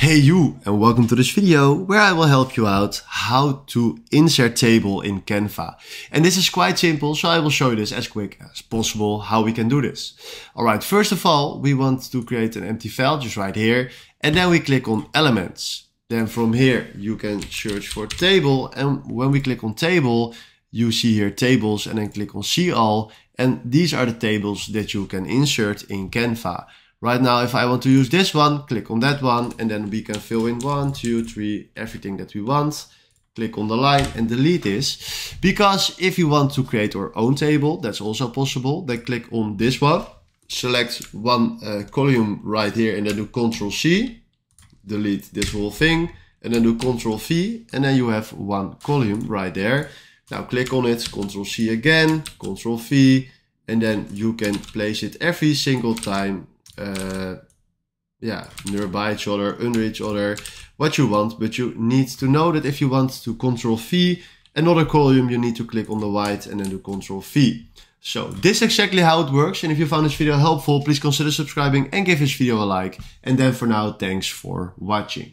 Hey you and welcome to this video where I will help you out how to insert table in Canva. And this is quite simple so I will show you this as quick as possible how we can do this. Alright first of all we want to create an empty file just right here and then we click on elements. Then from here you can search for table and when we click on table you see here tables and then click on see all and these are the tables that you can insert in Canva. Right now, if I want to use this one, click on that one, and then we can fill in one, two, three, everything that we want. Click on the line and delete this. Because if you want to create our own table, that's also possible, then click on this one. Select one uh, column right here and then do Control C. Delete this whole thing and then do Control V and then you have one column right there. Now click on it, Control C again, Control V, and then you can place it every single time uh, yeah, nearby each other, under each other, what you want, but you need to know that if you want to control V another column, you need to click on the white and then do control V. So this exactly how it works. And if you found this video helpful, please consider subscribing and give this video a like. And then for now, thanks for watching.